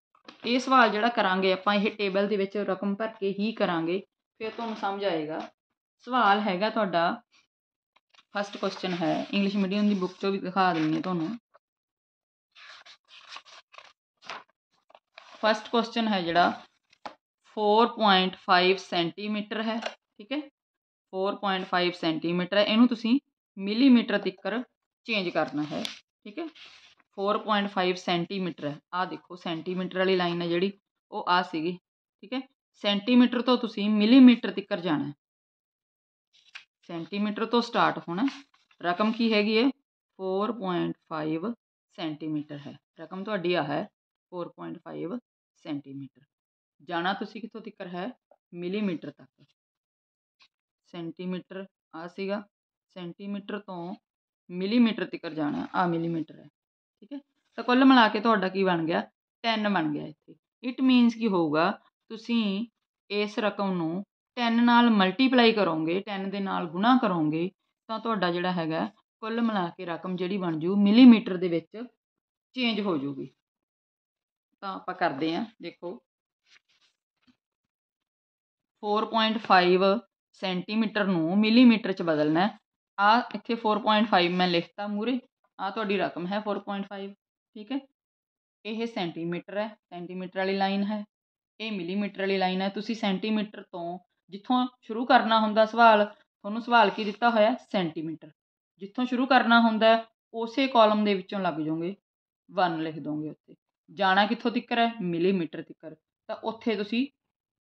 ਇਹ ਸਵਾਲ ਜਿਹੜਾ ਕਰਾਂਗੇ ਆਪਾਂ ਇਹ ਟੇਬਲ ਦੇ ਵਿੱਚ ਰਕਮ ਭਰ ਕੇ ਹੀ ਕਰਾਂਗੇ ਫਿਰ ਤੁਹਾਨੂੰ ਸਮਝ ਆਏਗਾ ਸਵਾਲ ਹੈਗਾ ਤੁਹਾਡਾ ਫਸਟ ਕੁਐਸਚਨ ਹੈ ਇੰਗਲਿਸ਼ ਮੀਡੀਅਮ ਦੀ ਬੁੱਕ ਚੋਂ ਵੀ ਦਿਖਾ ਦਿੰਦੀ ਹਾਂ ਤੁਹਾਨੂੰ ਫਸਟ ਕੁਐਸਚਨ ਹੈ ਜਿਹੜਾ 4.5 ਸੈਂਟੀਮੀਟਰ ਹੈ ਠੀਕ ਹੈ 4.5 ਸੈਂਟੀਮੀਟਰ ਹੈ ਇਹਨੂੰ ਤੁਸੀਂ ਮਿਲੀਮੀਟਰ ਤੱਕਰ ਚੇਂਜ ਕਰਨਾ ਹੈ ਠੀਕ ਹੈ 4.5 ਸੈਂਟੀਮੀਟਰ ਹੈ ਆ ਦੇਖੋ ਸੈਂਟੀਮੀਟਰ ਵਾਲੀ ਲਾਈਨ ਹੈ ਜਿਹੜੀ ਉਹ ਆ ਸੀਗੀ ਠੀਕ ਹੈ ਸੈਂਟੀਮੀਟਰ ਤੋਂ ਤੁਸੀਂ ਮਿਲੀਮੀਟਰ ਤੱਕਰ ਜਾਣਾ ਹੈ ਸੈਂਟੀਮੀਟਰ ਤੋਂ ਸਟਾਰਟ ਹੋਣਾ ਰਕਮ ਕੀ ਹੈਗੀ ਹੈ 4.5 ਸੈਂਟੀਮੀਟਰ ਹੈ ਰਕਮ ਤੁਹਾਡੀ ਆ ਹੈ 4.5 ਸੈਂਟੀਮੀਟਰ ਜਾਣਾ ਤੁਸੀਂ ਕਿੱਥੋਂ ਤੀਕਰ ਹੈ ਮਿਲੀਮੀਟਰ ਤੱਕ ਸੈਂਟੀਮੀਟਰ ਆ ਸੀਗਾ ਸੈਂਟੀਮੀਟਰ ਤੋਂ ਮਿਲੀਮੀਟਰ ਤੱਕ ਜਾਣਾ ਆ ਮਿਲੀਮੀਟਰ ਹੈ ਠੀਕ ਹੈ ਤਾਂ ਕੁੱਲ ਮਿਲਾ ਕੇ ਤੁਹਾਡਾ ਕੀ ਬਣ ਗਿਆ 10 ਬਣ ਗਿਆ ਇੱਥੇ ਇਟ ਮੀਨਸ ਕੀ ਹੋਊਗਾ ਤੁਸੀਂ ਇਸ ਰਕਮ ਨੂੰ 10 ਨਾਲ ਮਲਟੀਪਲਾਈ ਕਰੋਗੇ 10 ਦੇ ਨਾਲ ਗੁਣਾ ਕਰੋਗੇ ਤਾਂ ਤੁਹਾਡਾ ਜਿਹੜਾ ਹੈਗਾ ਕੁੱਲ ਮਿਲਾ ਕੇ ਰਕਮ ਜਿਹੜੀ ਬਣ ਜੂ ਮਿਲੀਮੀਟਰ ਦੇ ਵਿੱਚ ਚੇਂਜ ਹੋ ਜੂਗੀ ਤਾਂ ਆਪਾਂ ਕਰਦੇ ਆਂ ਦੇਖੋ ਫੋਰ ਪੁਆਇੰਟ ਫਾਈਵ ਸੈਂਟੀਮੀਟਰ ਨੂੰ ਮਿਲੀਮੀਟਰ 'ਚ ਬਦਲਣਾ ਆਹ ਇੱਥੇ ਫੋਰ ਪੁਆਇੰਟ ਫਾਈਵ ਮੈਂ ਲਿਖਤਾ ਮੂਹਰੇ ਆਹ ਤੁਹਾਡੀ ਰਕਮ ਹੈ ਫੋਰ ਪੁਆਇੰਟ ਫਾਈਵ ਠੀਕ ਹੈ ਇਹ ਸੈਂਟੀਮੀਟਰ ਹੈ ਸੈਂਟੀਮੀਟਰ ਵਾਲੀ ਲਾਈਨ ਹੈ ਇਹ ਮਿਲੀਮੀਟਰ ਵਾਲੀ ਲਾਈਨ ਹੈ ਤੁਸੀਂ ਸੈਂਟੀਮੀਟਰ ਤੋਂ ਜਿੱਥੋਂ ਸ਼ੁਰੂ ਕਰਨਾ ਹੁੰਦਾ ਸਵਾਲ ਤੁਹਾਨੂੰ ਸਵਾਲ ਕੀ ਦਿੱਤਾ ਹੋਇਆ ਸੈਂਟੀਮੀਟਰ ਜਿੱਥੋਂ ਸ਼ੁਰੂ ਕਰਨਾ ਹੁੰਦਾ ਉਸੇ ਕਾਲਮ ਦੇ ਵਿੱਚੋਂ ਲੱਗ ਜਾਓਗੇ 1 ਲਿਖ ਦੋਗੇ ਉੱਤੇ ਜਾਣਾ ਕਿੱਥੋਂ ਤੱਕ ਹੈ ਮਿਲੀਮੀਟਰ ਤੱਕ ਤਾਂ ਉੱਥੇ ਤੁਸੀਂ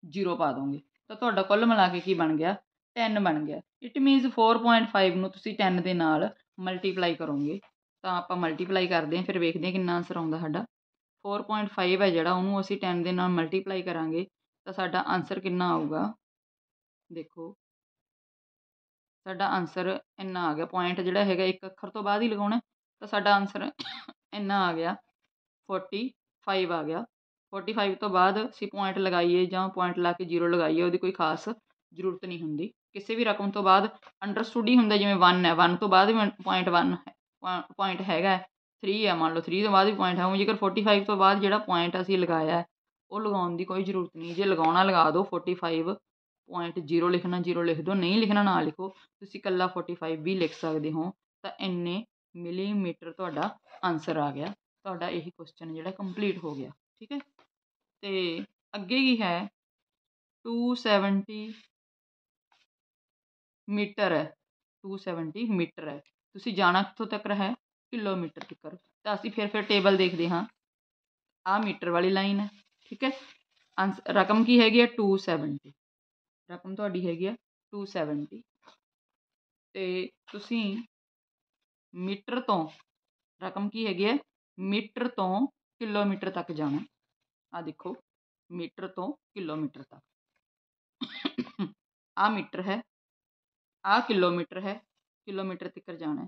ਜ਼ੀਰੋ ਪਾ ਦੋਗੇ ਤਾਂ ਤੁਹਾਡਾ ਕੁੱਲ ਮਿਲਾ ਕੇ ਕੀ ਬਣ ਗਿਆ ਟੈਨ ਬਣ ਗਿਆ it means four point five ਨੂੰ ਤੁਸੀਂ ਟੈਨ ਦੇ ਨਾਲ ਮਲਟੀਪਲਾਈ ਕਰੋਗੇ ਤਾਂ ਆਪਾਂ ਮਲਟੀਪਲਾਈ ਕਰਦੇ ਹਾਂ ਫਿਰ ਵੇਖਦੇ ਹਾਂ ਕਿੰਨਾ ਆਨਸਰ ਆਉਂਦਾ ਸਾਡਾ ਫੋਰ ਪੁਆਇੰਟ ਫਾਈਵ ਹੈ ਜਿਹੜਾ ਉਹਨੂੰ ਅਸੀਂ ਟੈਨ ਦੇ ਨਾਲ ਮਲਟੀਪਲਾਈ ਕਰਾਂਗੇ ਤਾਂ ਸਾਡਾ ਆਨਸਰ ਕਿੰਨਾ ਆਊਗਾ ਦੇਖੋ ਸਾਡਾ ਆਨਸਰ ਇੰਨਾ ਆ ਗਿਆ ਪੁਆਇੰਟ ਜਿਹੜਾ ਹੈਗਾ ਇੱਕ ਅੱਖਰ ਤੋਂ ਬਾਅਦ ਹੀ ਲਗਾਉਣਾ ਤਾਂ ਸਾਡਾ ਆਨਸਰ ਇੰਨਾ ਆ ਗਿਆ 45 ਆ ਗਿਆ ਫੋਰਟੀ ਫਾਈਵ ਤੋਂ ਬਾਅਦ ਅਸੀਂ ਪੁਆਇੰਟ ਲਗਾਈਏ ਜਾਂ ਪੁਆਇੰਟ ਲਾ ਕੇ ਜੀਰੋ ਲਗਾਈਏ ਉਹਦੀ ਕੋਈ ਖਾਸ ਜ਼ਰੂਰਤ ਨਹੀਂ ਹੁੰਦੀ ਕਿਸੇ ਵੀ ਰਕਮ ਤੋਂ ਬਾਅਦ ਅੰਡਰਸਟੂਡ ਹੀ ਹੁੰਦਾ ਜਿਵੇਂ 1 ਹੈ 1 ਤੋਂ ਬਾਅਦ ਵੀ ਪੁਆਇੰਟ 1 ਹੈ ਪੁਆਇੰਟ ਹੈਗਾ 3 ਹੈ ਮੰਨ ਲਓ 3 ਤੋਂ ਬਾਅਦ ਵੀ ਪੁਆਇੰਟ ਹੈ ਉਹ ਜੇਕਰ 45 ਤੋਂ ਬਾਅਦ ਜਿਹੜਾ ਪੁਆਇੰਟ ਅਸੀਂ ਲਗਾਇਆ ਉਹ ਲਗਾਉਣ ਦੀ ਕੋਈ ਜ਼ਰੂਰਤ ਨਹੀਂ ਜੇ ਲਗਾਉਣਾ ਲਗਾ ਦਿਓ ਫੋਰਟੀ ਪੁਆਇੰਟ 0 ਲਿਖਣਾ 0 ਲਿਖ ਦਿਓ ਨਹੀਂ ਲਿਖਣਾ ਨਾ ਲਿਖੋ ਤੁਸੀਂ ਇਕੱਲਾ 45 ਵੀ ਲਿਖ ਸਕਦੇ ਹੋ ਤਾਂ ਇੰਨੇ ਮਿਲੀਮੀਟਰ ਤੁਹਾਡਾ ਆਨਸਰ ਆ ਗਿਆ ਤੁਹਾਡਾ ਇਹ ਕੁਐਸਚਨ ਜਿਹੜਾ ਕੰਪਲੀਟ ਹੋ ਗਿਆ ਠੀਕ ਹੈ ਤੇ ਅੱਗੇ ਕੀ ਹੈ 270 ਮੀਟਰ ਹੈ 270 ਮੀਟਰ ਹੈ ਤੁਸੀਂ ਜਾਣਾ ਕਿੱਥੋਂ ਰਹਾ ਹੈ ਕਿਲੋਮੀਟਰ ਤੱਕ ਤਾਂ ਅਸੀਂ ਫਿਰ ਫਿਰ ਟੇਬਲ ਦੇਖਦੇ ਹਾਂ ਆਹ ਮੀਟਰ ਵਾਲੀ ਲਾਈਨ ਹੈ ਠੀਕ ਹੈ ਆਂਸ ਰਕਮ ਕੀ ਹੈਗੀ ਹੈ ਟੂ ਰਕਮ ਤੁਹਾਡੀ ਹੈਗੀ ਹੈ ਟੂ ਸੈਵਨਟੀ ਤੁਸੀਂ ਮੀਟਰ ਤੋਂ ਰਕਮ ਕੀ ਹੈਗੀ ਹੈ ਮੀਟਰ ਤੋਂ ਕਿਲੋਮੀਟਰ ਤੱਕ ਜਾਣਾ ਆਹ ਦੇਖੋ ਮੀਟਰ ਤੋਂ ਕਿਲੋਮੀਟਰ ਤੱਕ ਆਹ ਮੀਟਰ ਹੈ ਆਹ ਕਿਲੋਮੀਟਰ ਹੈ ਕਿਲੋਮੀਟਰ ਤੱਕ ਜਾਣਾ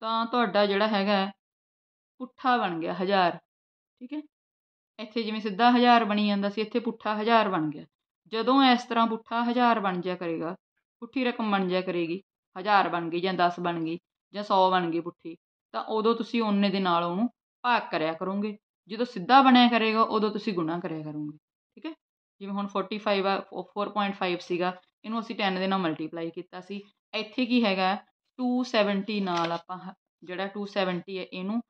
ਤਾਂ ਤੁਹਾਡਾ ਜਿਹੜਾ ਹੈਗਾ ਪੁੱਠਾ ਬਣ ਗਿਆ ਹਜ਼ਾਰ ਠੀਕ ਹੈ ਇੱਥੇ ਜਿਵੇਂ ਸਿੱਧਾ ਹਜ਼ਾਰ ਬਣੀ ਜਾਂਦਾ ਸੀ ਇੱਥੇ ਪੁੱਠਾ ਹਜ਼ਾਰ ਬਣ ਗਿਆ ਜਦੋਂ ਇਸ ਤਰ੍ਹਾਂ ਪੁੱਠਾ ਹਜ਼ਾਰ ਬਣ ਜਾਇਆ ਕਰੇਗਾ ਪੁੱਠੀ ਰਕਮ ਬਣ ਜਾਇਆ ਕਰੇਗੀ ਹਜ਼ਾਰ ਬਣ ਗਈ ਜਾਂ 10 ਬਣ ਗਈ ਜਾਂ 100 ਬਣ ਗਈ ਪੁੱਠੀ ਤਾਂ ਉਦੋਂ ਤੁਸੀਂ ਉਹਨੇ ਦੇ ਨਾਲ ਉਹਨੂੰ ਭਾਗ ਕਰਿਆ ਕਰੋਗੇ ਜਦੋਂ ਸਿੱਧਾ ਬਣਿਆ ਕਰੇਗਾ ਉਦੋਂ ਤੁਸੀਂ ਗੁਣਾ ਕਰਿਆ ਕਰੋਗੇ ਠੀਕ ਹੈ ਜਿਵੇਂ ਹੁਣ 45 ਆ 4.5 ਸੀਗਾ ਇਹਨੂੰ ਅਸੀਂ 10 ਦੇ ਨਾਲ ਮਲਟੀਪਲਾਈ ਕੀਤਾ ਸੀ ਇੱਥੇ ਕੀ ਹੈਗਾ 270 ਨਾਲ ਆਪਾਂ ਜਿਹੜਾ 270 ਹੈ ਇਹਨੂੰ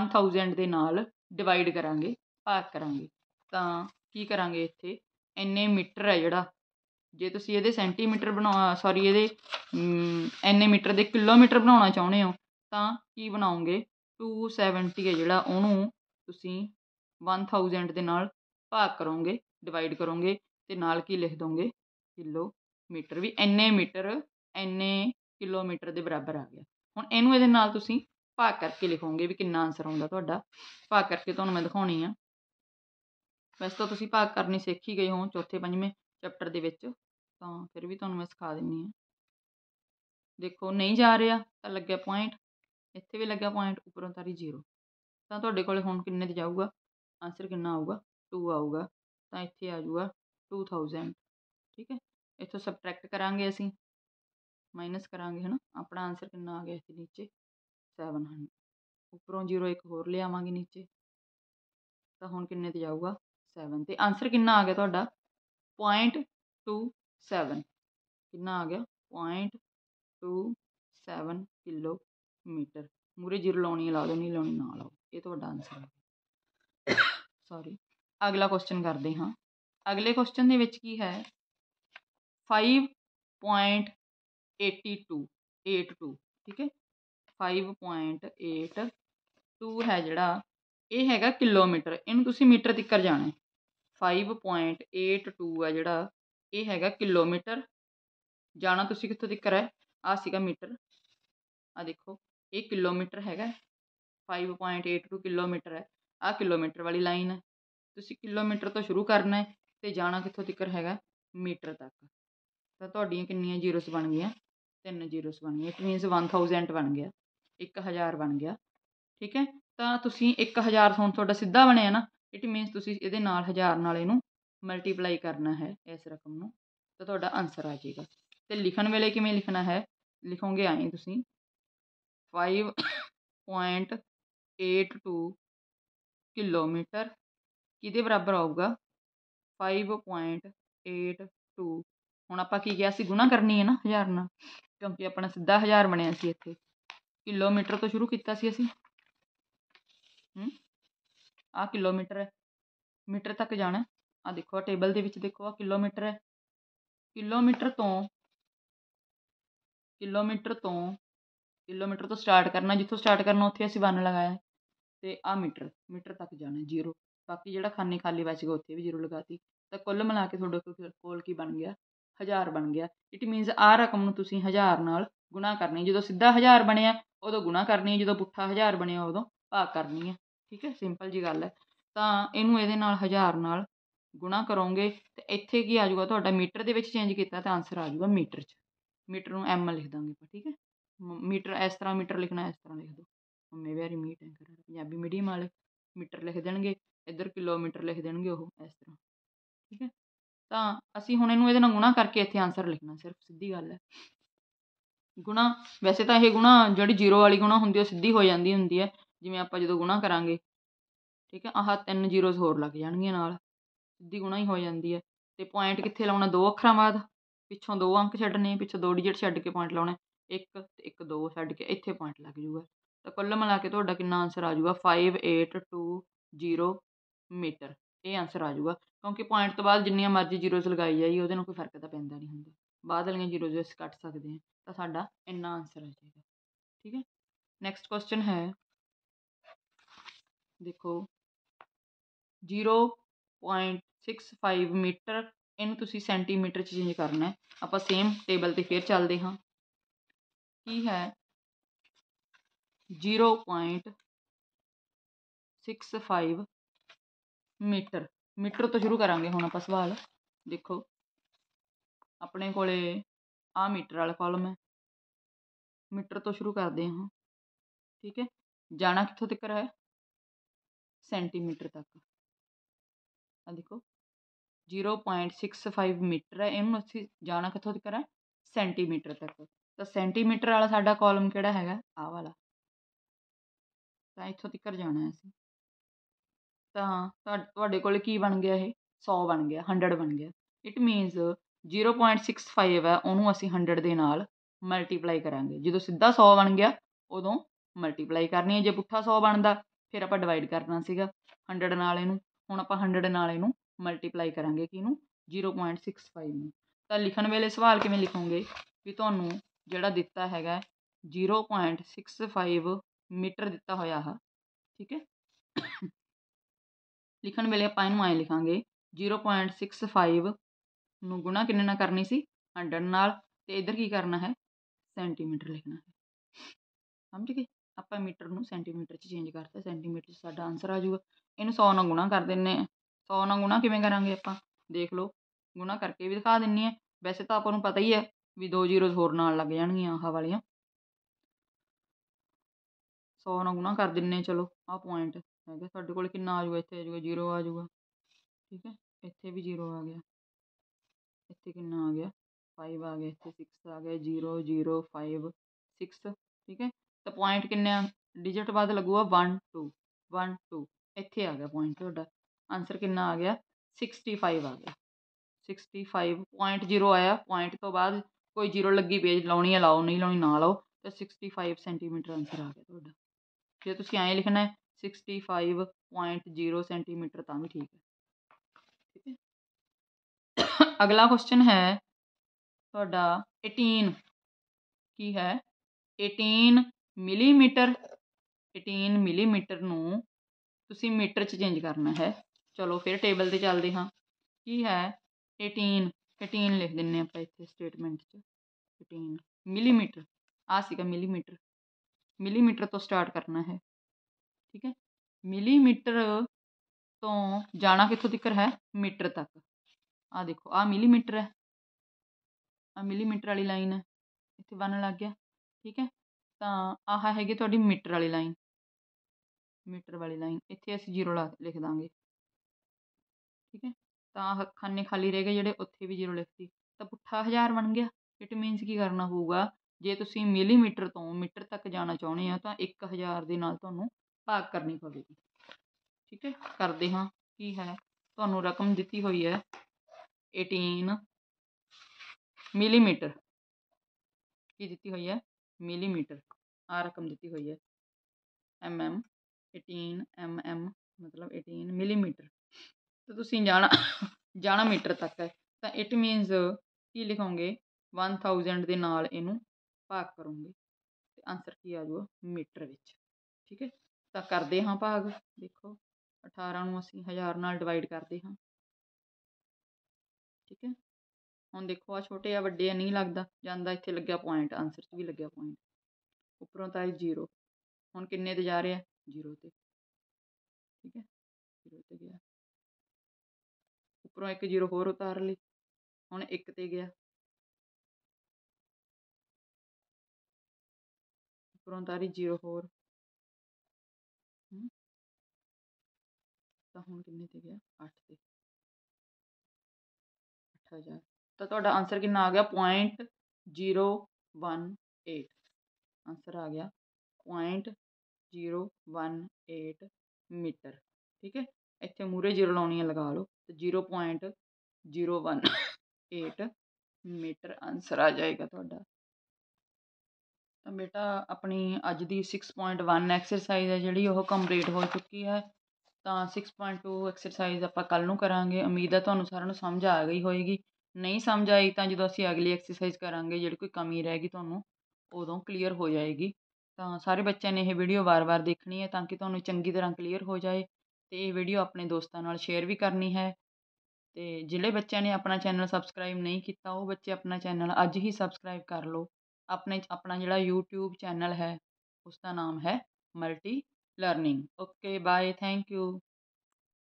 1000 ਦੇ ਨਾਲ ਡਿਵਾਈਡ ਕਰਾਂਗੇ ਭਾਗ ਕਰਾਂਗੇ ਤਾਂ ਕੀ ਕਰਾਂਗੇ ਇੱਥੇ ਐਨੇ ਮੀਟਰ ਹੈ ਜਿਹੜਾ ਜੇ ਤੁਸੀਂ ਇਹਦੇ ਸੈਂਟੀਮੀਟਰ ਬਣਾ ਸੌਰੀ ਇਹਦੇ ਐਨੇ ਮੀਟਰ ਦੇ ਕਿਲੋਮੀਟਰ ਬਣਾਉਣਾ ਚਾਹੁੰਦੇ ਹੋ ਤਾਂ ਕੀ ਬਣਾਉਂਗੇ 270 ਹੈ ਜਿਹੜਾ ਉਹਨੂੰ ਤੁਸੀਂ ਵਨ ਥਾਊਜੈਂਟ ਦੇ ਨਾਲ ਭਾਗ ਕਰੋਗੇ ਡਿਵਾਈਡ ਕਰੋਗੇ ਅਤੇ ਨਾਲ ਕੀ ਲਿਖ ਦੋਗੇ ਕਿਲੋਮੀਟਰ ਵੀ ਇੰਨੇ ਮੀਟਰ ਇੰਨੇ ਕਿਲੋਮੀਟਰ ਦੇ ਬਰਾਬਰ ਆ ਗਿਆ ਹੁਣ ਇਹਨੂੰ ਇਹਦੇ ਨਾਲ ਤੁਸੀਂ ਭਾਗ ਕਰਕੇ ਲਿਖੋਗੇ ਵੀ ਕਿੰਨਾ ਆਨਸਰ ਆਉਂਦਾ ਤੁਹਾਡਾ ਭਾਗ ਕਰਕੇ ਤੁਹਾਨੂੰ ਮੈਂ ਦਿਖਾਉਣੀ ਆ ਵੈਸੇ ਤਾਂ ਤੁਸੀਂ ਭਾਗ ਕਰਨੀ ਸਿੱਖ ਹੀ ਗਏ ਹੋ ਚੌਥੇ ਪੰਜਵੇਂ ਚੈਪਟਰ ਦੇ ਵਿੱਚ ਤਾਂ ਫਿਰ ਵੀ ਤੁਹਾਨੂੰ ਮੈਂ ਸਿਖਾ ਦਿੰਨੀ ਆ ਦੇਖੋ ਨਹੀਂ ਜਾ ਰਿਹਾ ਤਾਂ ਲੱਗਿਆ ਪੁਆਇੰਟ ਇੱਥੇ ਵੀ ਲੱਗਿਆ ਪੁਆਇੰਟ ਉੱਪਰੋਂ ਤਾਰੀ ਜ਼ੀਰੋ ਤਾਂ ਤੁਹਾਡੇ ਕੋਲ ਹੁਣ ਕਿੰਨੇ 'ਤੇ ਜਾਊਗਾ ਆਂਸਰ ਕਿੰਨਾ ਆਊਗਾ ਟੂ ਆਊਗਾ ਤਾਂ ਇੱਥੇ ਆ 2000 ਟੂ ਠੀਕ ਹੈ ਇੱਥੋਂ ਸਬਟਰੈਕਟ ਕਰਾਂਗੇ ਅਸੀਂ ਮਾਈਨਸ ਕਰਾਂਗੇ ਹੈ ਨਾ ਆਪਣਾ ਆਂਸਰ ਕਿੰਨਾ ਆ ਗਿਆ ਇੱਥੇ ਨੀਚੇ 700 ਉੱਪਰੋਂ 0 ਇੱਕ ਹੋਰ ਲਿਆਵਾਂਗੇ ਨੀਚੇ ਤਾਂ ਹੁਣ ਕਿੰਨੇ 'ਤੇ ਜਾਊਗਾ 7 ਤੇ ਆਂਸਰ ਕਿੰਨਾ ਆ ਗਿਆ ਤੁਹਾਡਾ 0.27 ਕਿੰਨਾ ਆ ਗਿਆ 0.27 ਕਿਲੋਮੀਟਰ ਮੂਰੇ ਜਿਰ ਲਾਉਣੀ ਲਾ ਦੇਣੀ ਨਹੀਂ ਲਾਉਣੀ ਨਾ ਲਾਓ ਇਹ ਤੁਹਾਡਾ ਆਨਸਰ ਹੈ ਸੌਰੀ ਅਗਲਾ ਕੁਐਸਚਨ ਕਰਦੇ ਹਾਂ ਅਗਲੇ ਕੁਐਸਚਨ ਦੇ ਵਿੱਚ ਕੀ ਹੈ 5.82 82 ਠੀਕ ਹੈ 5.82 ਹੈ ਜਿਹੜਾ ਇਹ ਹੈਗਾ ਕਿਲੋਮੀਟਰ ਇਹਨੂੰ ਤੁਸੀਂ ਮੀਟਰ ਤੱਕਰ ਜਾਣਾ 5.82 ਹੈ ਜਿਹੜਾ ਇਹ ਹੈਗਾ ਕਿਲੋਮੀਟਰ ਜਾਣਾ ਤੁਸੀਂ ਕਿੱਥੋਂ ਤੱਕਰ ਹੈ ਆ ਸੀਗਾ ਮੀਟਰ ਆ ਦੇਖੋ ਇਹ ਕਿਲੋਮੀਟਰ ਹੈਗਾ five point eight two kilometre ਹੈ ਆਹ ਕਿਲੋਮੀਟਰ ਵਾਲੀ ਲਾਈਨ ਹੈ ਤੁਸੀਂ ਕਿਲੋਮੀਟਰ ਤੋਂ ਸ਼ੁਰੂ ਕਰਨਾ ਹੈ ਅਤੇ ਜਾਣਾ ਕਿੱਥੋਂ ਤੀਕਰ ਹੈਗਾ ਮੀਟਰ ਤੱਕ ਤਾਂ ਤੁਹਾਡੀਆਂ ਕਿੰਨੀਆਂ ਜ਼ੀਰੋਸ ਬਣ ਗਈਆਂ ਤਿੰਨ ਜ਼ੀਰੋਸ ਬਣ ਗਈਆਂ ਇਟ ਮੀਨਸ 1000 ਬਣ ਗਿਆ 1000 ਬਣ ਗਿਆ ਠੀਕ ਹੈ ਤਾਂ ਤੁਸੀਂ 1000 ਹੁਣ ਤੁਹਾਡਾ ਸਿੱਧਾ ਬਣਿਆ ਨਾ ਇਟ ਮੀਨਸ ਤੁਸੀਂ ਇਹਦੇ ਨਾਲ 1000 ਨਾਲ ਇਹਨੂੰ ਮਲਟੀਪਲਾਈ ਕਰਨਾ ਹੈ ਇਸ ਰਕਮ ਨੂੰ ਤਾਂ ਤੁਹਾਡਾ ਆਨਸਰ ਆ ਜਾਏਗਾ ਤੇ ਲਿਖਣ ਵੇਲੇ ਕਿਵੇਂ ਲਿਖਣਾ ਹੈ ਲਿਖੋਗੇ ਐਂ ਤੁਸੀਂ 5.82 ਕਿਲੋਮੀਟਰ ਕਿਹਦੇ ਬਰਾਬਰ ਆਊਗਾ ਫਾਈਵ ਪੁਆਇੰਟ ਹੁਣ ਆਪਾਂ ਕੀ ਕਿਹਾ ਸੀ ਗੁਣਾ ਕਰਨੀ ਹੈ ਨਾ ਹਜ਼ਾਰ ਨਾਲ ਕਿਉਂਕਿ ਆਪਣਾ ਸਿੱਧਾ ਹਜ਼ਾਰ ਬਣਿਆ ਸੀ ਇੱਥੇ ਕਿਲੋਮੀਟਰ ਤੋਂ ਸ਼ੁਰੂ ਕੀਤਾ ਸੀ ਅਸੀਂ ਆ ਕਿਲੋਮੀਟਰ ਹੈ ਮੀਟਰ ਤੱਕ ਜਾਣਾ ਆ ਦੇਖੋ ਆ ਟੇਬਲ ਦੇ ਵਿੱਚ ਦੇਖੋ ਆ ਕਿਲੋਮੀਟਰ ਹੈ ਕਿਲੋਮੀਟਰ ਤੋਂ ਕਿਲੋਮੀਟਰ ਤੋਂ ਕਿਲੋਮੀਟਰ ਤੋਂ ਸਟਾਰਟ ਕਰਨਾ ਜਿੱਥੋਂ ਸਟਾਰਟ ਕਰਨਾ ਉੱਥੇ ਅਸੀਂ ਵੰਨ ਲਗਾਇਆ ਤੇ ਆ ਮੀਟਰ ਮੀਟਰ ਤੱਕ ਜਾਣਾ ਜੀਰੋ ਬਾਕੀ ਜਿਹੜਾ ਖਾਨੇ ਖਾਲੀ ਬਚ ਗਿਆ ਉੱਥੇ ਵੀ ਜੀਰੋ ਲਗਾ ਤਾਂ ਕੁੱਲ ਮਿਲਾ ਕੇ ਤੁਹਾਡੇ ਕੋਲ ਕੋਲ ਕੀ ਬਣ ਗਿਆ ਹਜ਼ਾਰ ਬਣ ਗਿਆ ਇਟ ਮੀਨਸ ਆਹ ਰਕਮ ਨੂੰ ਤੁਸੀਂ ਹਜ਼ਾਰ ਨਾਲ ਗੁਣਾ ਕਰਨੀ ਜਦੋਂ ਸਿੱਧਾ ਹਜ਼ਾਰ ਬਣਿਆ ਉਦੋਂ ਗੁਣਾ ਕਰਨੀ ਜਦੋਂ ਪੁੱਠਾ ਹਜ਼ਾਰ ਬਣਿਆ ਉਦੋਂ ਭਾਗ ਕਰਨੀ ਹੈ ਠੀਕ ਹੈ ਸਿੰਪਲ ਜੀ ਗੱਲ ਹੈ ਤਾਂ ਇਹਨੂੰ ਇਹਦੇ ਨਾਲ ਹਜ਼ਾਰ ਨਾਲ ਗੁਣਾ ਕਰੋਗੇ ਤੇ ਇੱਥੇ ਕੀ ਆ ਜਾਊਗਾ ਤੁਹਾਡਾ ਮੀਟਰ ਦੇ ਵਿੱਚ ਚੇਂਜ ਕੀਤਾ ਤਾਂ ਆਨਸਰ ਆ ਜਾਊਗਾ ਮੀਟਰ 'ਚ ਮੀਟਰ ਨੂੰ ਐਮ ਲਿਖ ਦਾਂਗੇ ਆਪਾਂ ਠੀਕ ਹੈ ਮੀਟਰ ਇਸ ਤਰ੍ਹਾਂ ਮੀਟਰ ਲਿਖਣਾ ਇਸ ਤਰ੍ਹਾਂ ਲਿਖ ਦਿਓ ਮੰਮੀ ਵੈਰੀ ਮੀਟ ਹੈ ਐਂਕਰ ਪੰਜਾਬੀ ਮੀਡੀਅਮ ਵਾਲੇ ਮੀਟਰ ਲਿਖ ਦੇਣਗੇ ਇੱਧਰ ਕਿਲੋਮੀਟਰ ਲਿਖ ਦੇਣਗੇ ਉਹ ਇਸ ਤਰ੍ਹਾਂ ਠੀਕ ਹੈ ਤਾਂ ਅਸੀਂ ਹੁਣ ਇਹਨੂੰ ਇਹਦੇ ਨਾਲ ਗੁਣਾ ਕਰਕੇ ਇੱਥੇ ਆਨਸਰ ਲਿਖਣਾ ਸਿਰਫ ਸਿੱਧੀ ਗੱਲ ਹੈ ਗੁਣਾ ਵੈਸੇ ਤਾਂ ਇਹ ਗੁਣਾ ਜਿਹੜੀ ਜ਼ੀਰੋ ਵਾਲੀ ਗੁਣਾ ਹੁੰਦੀ ਉਹ ਸਿੱਧੀ ਹੋ ਜਾਂਦੀ ਹੁੰਦੀ ਹੈ ਜਿਵੇਂ ਆਪਾਂ ਜਦੋਂ ਗੁਣਾ ਕਰਾਂਗੇ ਠੀਕ ਹੈ ਆਹ ਤਿੰਨ ਜ਼ੀਰੋਸ ਹੋਰ ਲੱਗ ਜਾਣਗੀਆਂ ਨਾਲ ਸਿੱਧੀ ਗੁਣਾ ਹੀ ਹੋ ਜਾਂਦੀ ਹੈ ਤੇ ਪੁਆਇੰਟ ਕਿੱਥੇ ਲਾਉਣਾ ਦੋ ਅੱਖਰਾਂ ਬਾਅਦ ਪਿੱਛੋਂ ਦੋ ਅੰਕ ਛੱਡਨੇ ਪਿੱਛੋਂ ਦੋ ਡਿਜਿਟ ਛੱਡ ਕੇ ਪੁਆਇੰਟ ਲਾਉਣਾ ਇੱਕ ਤੇ ਇੱਕ ਦੋ ਛੱਡ ਕੇ ਇੱਥੇ ਪੁਆਇੰਟ ਲੱਗ ਜਾਊਗਾ ਤਾਂ ਕੁੱਲ ਮਿਲਾ ਕੇ ਤੁਹਾਡਾ ਕਿੰਨਾ ਆਨਸਰ ਆ ਜੂਗਾ five eight two zero metre ਇਹ ਆਨਸਰ ਆ ਜੂਗਾ ਕਿਉਂਕਿ ਪੁਆਇੰਟ ਤੋਂ ਬਾਅਦ ਜਿੰਨੀਆਂ ਮਰਜ਼ੀ ਜੀਰੋਜ਼ ਲਗਾਈ ਜਾਈਏ ਉਹਦੇ ਨਾਲ ਕੋਈ ਫਰਕ ਤਾਂ ਪੈਂਦਾ ਨਹੀਂ ਹੁੰਦਾ ਬਾਅਦ ਵਾਲੀਆਂ ਜੀਰੋਜ਼ ਅਸੀਂ ਕੱਟ ਸਕਦੇ ਹਾਂ ਤਾਂ ਸਾਡਾ ਇੰਨਾ ਆਨਸਰ ਆ ਜਾਏਗਾ ਠੀਕ ਹੈ ਨੈਕਸਟ ਕੁਐਸਚਨ ਹੈ ਦੇਖੋ 0.65 ਮੀਟਰ ਇਹਨੂੰ ਤੁਸੀਂ ਸੈਂਟੀਮੀਟਰ ਚ ਚੇਂਜ ਕਰਨਾ ਹੈ ਆਪਾਂ ਸੇਮ ਟੇਬਲ ਤੇ ਫੇਰ ਚੱਲਦੇ ਹਾਂ की है zero point six five metre metre तो शुरू करा हूँ आप सवाल देखो अपने को मीटर वाला कॉलम है मीटर तो शुरू कर दें हाँ ठीक है जाना कितों तक है सेंटीमीटर तक देखो zero point six five metre है इन अच्छी जाना कितों तक है सेंटीमीटर तक ਤਾਂ ਸੈਂਟੀਮੀਟਰ ਵਾਲਾ ਸਾਡਾ ਕਾਲਮ ਕਿਹੜਾ ਹੈਗਾ ਆਹ ਵਾਲਾ ਤਾਂ ਇੱਥੋਂ ਤੱਕ ਜਾਣਾ ਹੈ ਅਸੀਂ ਤਾਂ ਤੁਹਾਡੇ ਕੋਲ ਕੀ ਬਣ ਗਿਆ ਇਹ 100 ਬਣ ਗਿਆ 100 ਬਣ ਗਿਆ ਇਟ ਮੀਨਸ 0.65 ਹੈ ਉਹਨੂੰ ਅਸੀਂ 100 ਦੇ ਨਾਲ ਮਲਟੀਪਲਾਈ ਕਰਾਂਗੇ ਜਦੋਂ ਸਿੱਧਾ 100 ਬਣ ਗਿਆ ਉਦੋਂ ਮਲਟੀਪਲਾਈ ਕਰਨੀ ਹੈ ਜੇ ਪੁੱਠਾ 100 ਬਣਦਾ ਫਿਰ ਆਪਾਂ ਡਿਵਾਈਡ ਕਰਨਾ ਸੀਗਾ 100 ਨਾਲ ਇਹਨੂੰ ਹੁਣ ਆਪਾਂ 100 ਨਾਲ ਇਹਨੂੰ ਮਲਟੀਪਲਾਈ ਕਰਾਂਗੇ ਕਿਹਨੂੰ 0.65 ਨੂੰ ਤਾਂ ਲਿਖਣ ਵੇਲੇ ਸਵਾਲ ਕਿਵੇਂ ਲਿਖੋਗੇ ਵੀ ਤੁਹਾਨੂੰ ਜਿਹੜਾ ਦਿੱਤਾ ਹੈਗਾ zero point six five metre ਦਿੱਤਾ ਹੋਇਆ ਹੈ ਠੀਕ ਹੈ ਲਿਖਣ ਵੇਲੇ ਆਪਾਂ ਇਹਨੂੰ ਐਂ ਲਿਖਾਂਗੇ 0.65 ਨੂੰ ਗੁਣਾ ਕਿੰਨੇ ਨਾਲ ਕਰਨੀ ਸੀ 100 ਨਾਲ ਤੇ ਇਧਰ ਕੀ ਕਰਨਾ ਹੈ ਸੈਂਟੀਮੀਟਰ ਲਿਖਣਾ ਹੈ ਸਮਝ ਗਏ ਆਪਾਂ ਮੀਟਰ ਨੂੰ ਸੈਂਟੀਮੀਟਰ 'ਚ ਚੇਂਜ ਕਰਤਾ ਸੈਂਟੀਮੀਟਰ 'ਚ ਸਾਡਾ ਆਨਸਰ ਆ ਜਾਊਗਾ ਇਹਨੂੰ 100 ਨਾਲ ਗੁਣਾ ਕਰ ਦਿੰਨੇ ਆ 100 ਨਾਲ ਗੁਣਾ ਕਿਵੇਂ ਕਰਾਂਗੇ ਆਪਾਂ ਦੇਖ ਲਓ ਗੁਣਾ ਕਰਕੇ ਵੀ ਦਿਖਾ ਦਿੰਨੀ ਆ ਵੈਸੇ ਤਾਂ ਆਪਾਂ ਨੂੰ ਪਤਾ ਹੀ ਹੈ ਵੀ ਦੋ ਜ਼ੀਰੋਜ਼ ਹੋਰ ਨਾਲ ਲੱਗ ਜਾਣਗੀਆਂ ਆਹ ਵਾਲੀਆਂ 100 ਨਾਲ ਗੁਣਾ ਕਰ ਦਿੰਨੇ ਚਲੋ ਆਹ ਪੁਆਇੰਟ ਹੈਗਾ ਸਾਡੇ ਕੋਲ ਕਿੰਨਾ ਆ ਜਾਊਗਾ ਇੱਥੇ ਆ ਜਾਊਗਾ ਜ਼ੀਰੋ ਆ ਜਾਊਗਾ ਠੀਕ ਹੈ ਇੱਥੇ ਵੀ ਜ਼ੀਰੋ ਆ ਗਿਆ ਇੱਥੇ ਕਿੰਨਾ ਆ ਗਿਆ 5 ਆ ਗਿਆ ਇੱਥੇ 6 ਆ ਗਿਆ 0 0 5 6 ਠੀਕ ਹੈ ਤਾਂ ਪੁਆਇੰਟ ਕਿੰਨੇ ਆ ਡਿਜਿਟ ਬਾਅਦ ਲੱਗੂਗਾ 1 2 1 2 ਇੱਥੇ ਆ ਗਿਆ ਪੁਆਇੰਟ ਤੁਹਾਡਾ ਆਨਸਰ ਕਿੰਨਾ ਆ ਗਿਆ 65 ਆ ਗਿਆ 65.0 ਆਇਆ ਪੁਆਇੰਟ ਤੋਂ ਬਾਅਦ ਕੋਈ ਜੀਰੋ ਲੱਗੀ ਪੇਜ ਲਾਉਣੀ ਹੈ ਲਾਓ ਨਹੀਂ ਲਾਉਣੀ ਨਾ ਲਾਓ ਤਾਂ 65 ਸੈਂਟੀਮੀਟਰ ਆਨਸਰ ਆ ਗਿਆ ਤੁਹਾਡਾ ਜੇ ਤੁਸੀਂ ਐਂ ਲਿਖਣਾ ਹੈ 65.0 ਸੈਂਟੀਮੀਟਰ ਤਾਂ ਵੀ ਠੀਕ ਹੈ ਠੀਕ ਹੈ ਅਗਲਾ ਕੁਐਸਚਨ ਹੈ ਤੁਹਾਡਾ 18 ਕੀ ਹੈ 18 ਮਿਲੀਮੀਟਰ 18 ਮਿਲੀਮੀਟਰ ਨੂੰ ਤੁਸੀਂ ਮੀਟਰ 'ਚ ਚੇਂਜ ਕਰਨਾ ਹੈ ਚਲੋ ਫਿਰ ਟੇਬਲ ਤੇ ਚੱਲਦੇ ਹਾਂ ਕੀ ਹੈ 18 ਕਟੀਨ ਲਿਖ ਦਿੰਨੇ ਆਪਾਂ ਇੱਥੇ ਸਟੇਟਮੈਂਟ 'ਚ ਕਟੀਨ ਮਿਲੀਮੀਟਰ ਆ ਸੀਗਾ ਮਿਲੀਮੀਟਰ ਮਿਲੀਮੀਟਰ ਤੋਂ ਸਟਾਰਟ ਕਰਨਾ ਹੈ ਠੀਕ ਹੈ ਮਿਲੀਮੀਟਰ ਤੋਂ ਜਾਣਾ ਕਿੱਥੋਂ ਤੱਕ ਹੈ ਮੀਟਰ ਤੱਕ ਆ ਦੇਖੋ ਆ ਮਿਲੀਮੀਟਰ ਹੈ ਆ ਮਿਲੀਮੀਟਰ ਵਾਲੀ ਲਾਈਨ ਹੈ ਇੱਥੇ ਬਣਨ ਲੱਗ ਗਿਆ ਠੀਕ ਹੈ ਤਾਂ ਆਹ ਹੈਗੀ ਤੁਹਾਡੀ ਮੀਟਰ ਵਾਲੀ ਲਾਈਨ ਮੀਟਰ ਵਾਲੀ ਲਾਈਨ ਇੱਥੇ ਅਸੀਂ ਜ਼ੀਰੋ ਲਾ ਲਿਖ ਦਾਂਗੇ ਠੀਕ ਹੈ ਤਾਂ ਖਾਨੇ ਖਾਲੀ ਰਹਿ ਗਏ ਜਿਹੜੇ ਉੱਥੇ ਵੀ ਜ਼ੀਰੋ ਲਿਖਤੀ ਤਾਂ ਪੁੱਠਾ ਹਜ਼ਾਰ ਬਣ ਗਿਆ ਇਟ ਮੀਨਸ ਕੀ ਕਰਨਾ ਹੋਊਗਾ ਜੇ ਤੁਸੀਂ ਮਿਲੀਮੀਟਰ ਤੋਂ ਮੀਟਰ ਤੱਕ ਜਾਣਾ ਚਾਹੁੰਦੇ ਆ ਤਾਂ 1000 ਦੇ ਨਾਲ ਤੁਹਾਨੂੰ ਭਾਗ ਕਰਨੀ ਪਵੇਗੀ ਠੀਕ ਹੈ ਕਰਦੇ ਹਾਂ ਕੀ ਹੈ ਤੁਹਾਨੂੰ ਰਕਮ ਦਿੱਤੀ ਹੋਈ ਹੈ 18 ਮਿਲੀਮੀਟਰ ਕੀ ਦਿੱਤੀ ਹੋਈ ਹੈ ਮਿਲੀਮੀਟਰ ਆ ਰਕਮ ਦਿੱਤੀ ਹੋਈ ਹੈ ਐਮ ਐਮ 18 ਐਮ ਐਮ ਮਤਲਬ 18 ਮਿਲੀਮੀਟਰ ਤਾਂ ਤੁਸੀਂ ਜਾਣਾ ਜਾਣਾ ਮੀਟਰ ਤੱਕ ਹੈ ਤਾਂ ਇਟ ਮੀਨਸ ਕੀ ਲਿਖੋਗੇ 1000 ਦੇ ਨਾਲ ਇਹਨੂੰ ਭਾਗ ਕਰੋਗੇ ਤੇ ਆਨਸਰ ਕੀ ਆ ਜਾਊਗਾ ਮੀਟਰ ਵਿੱਚ ਠੀਕ ਹੈ ਤਾਂ ਕਰਦੇ ਹਾਂ ਭਾਗ ਦੇਖੋ 18 ਨੂੰ ਅਸੀਂ 1000 ਨਾਲ ਡਿਵਾਈਡ ਕਰਦੇ ਹਾਂ ਠੀਕ ਹੈ ਹੁਣ ਦੇਖੋ ਆ ਛੋਟੇ ਆ ਵੱਡੇ ਆ ਨਹੀਂ ਲੱਗਦਾ ਜਾਂਦਾ ਇੱਥੇ ਲੱਗਿਆ ਪੁਆਇੰਟ ਆਨਸਰ 'ਚ ਵੀ ਲੱਗਿਆ ਪੁਆਇੰਟ ਉੱਪਰੋਂ ਤਾਂ ਇਹ 0 ਹੁਣ ਕਿੰਨੇ ਤੇ ਜਾ ਰਿਹਾ 0 ਤੇ ਠੀਕ ਹੈ 0 ਤੇ ਗਿਆ ਉੱਪਰੋਂ ਇੱਕ ਜ਼ੀਰੋ ਹੋਰ ਉਤਾਰ ਲਈ ਹੁਣ ਇੱਕ ਤੇ ਗਿਆ ਉੱਪਰੋਂ ਉਤਾਰੀ ਜ਼ੀਰੋ ਹੋਰ ਤਾਂ ਹੁਣ ਕਿੰਨੇ ਤੇ ਗਿਆ 8 ਤੇ 8000 ਤਾਂ ਤੁਹਾਡਾ ਆਨਸਰ ਕਿੰਨਾ ਆ ਗਿਆ 0.018 ਆਨਸਰ ਆ ਗਿਆ 0.018 ਮੀਟਰ ਠੀਕ ਹੈ ਇੱਥੇ ਮੂਹਰੇ ਜ਼ੀਰੋ ਲਾਉਣੀ ਹੈ ਲਗਾ ਲਓ zero point zero one eight metre answer ਆ ਜਾਏਗਾ ਤੁਹਾਡਾ ਤਾਂ ਬੇਟਾ ਆਪਣੀ ਅੱਜ ਦੀ ਸਿਕਸ ਪੁਆਇੰਟ ਵਨ ਐਕਸਰਸਾਈਜ਼ ਹੈ ਜਿਹੜੀ ਉਹ ਕੰਪਲੀਟ ਹੋ ਚੁੱਕੀ ਹੈ ਤਾਂ ਸਿਕਸ ਪੁਆਇੰਟ ਟੂ ਐਕਸਰਸਾਈਜ਼ ਆਪਾਂ ਕੱਲ੍ਹ ਨੂੰ ਕਰਾਂਗੇ ਉਮੀਦ ਹੈ ਤੁਹਾਨੂੰ ਸਾਰਿਆਂ ਨੂੰ ਸਮਝ ਆ ਗਈ ਹੋਏਗੀ ਨਹੀਂ ਸਮਝ ਆਈ ਤਾਂ ਜਦੋਂ ਅਸੀਂ ਅਗਲੀ ਐਕਸਰਸਾਈਜ਼ ਕਰਾਂਗੇ ਜਿਹੜੀ ਕੋਈ ਕਮੀ ਰਹਿ ਗਈ ਤੁਹਾਨੂੰ ਉਦੋਂ ਕਲੀਅਰ ਹੋ ਜਾਏਗੀ ਤਾਂ ਸਾਰੇ ਬੱਚਿਆਂ ਨੇ ਇਹ ਵੀਡੀਓ ਵਾਰ-ਵਾਰ ਦੇਖਣੀ ਹੈ ਤਾਂ ਕਿ ਤੁਹਾਨੂੰ ਚੰਗੀ ਤਰ੍ਹਾਂ ਕਲੀਅਰ ਹੋ ਜਾਏ ਅਤੇ ਇਹ ਵੀਡੀਓ ਆਪਣੇ ਦੋਸਤਾਂ ਨਾਲ ਸ਼ੇਅਰ ਵੀ ਕਰਨੀ ਹੈ ਅਤੇ ਜਿਹੜੇ ਬੱਚਿਆਂ ਨੇ ਆਪਣਾ ਚੈਨਲ ਸਬਸਕ੍ਰਾਈਬ ਨਹੀਂ ਕੀਤਾ ਉਹ ਬੱਚੇ ਆਪਣਾ ਚੈਨਲ ਅੱਜ ਹੀ ਸਬਸਕ੍ਰਾਈਬ ਕਰ ਲਓ ਆਪਣੇ ਆਪਣਾ ਜਿਹੜਾ ਯੂਟਿਊਬ ਚੈਨਲ ਹੈ ਉਸਦਾ ਨਾਮ ਹੈ multi learning okay bye thank you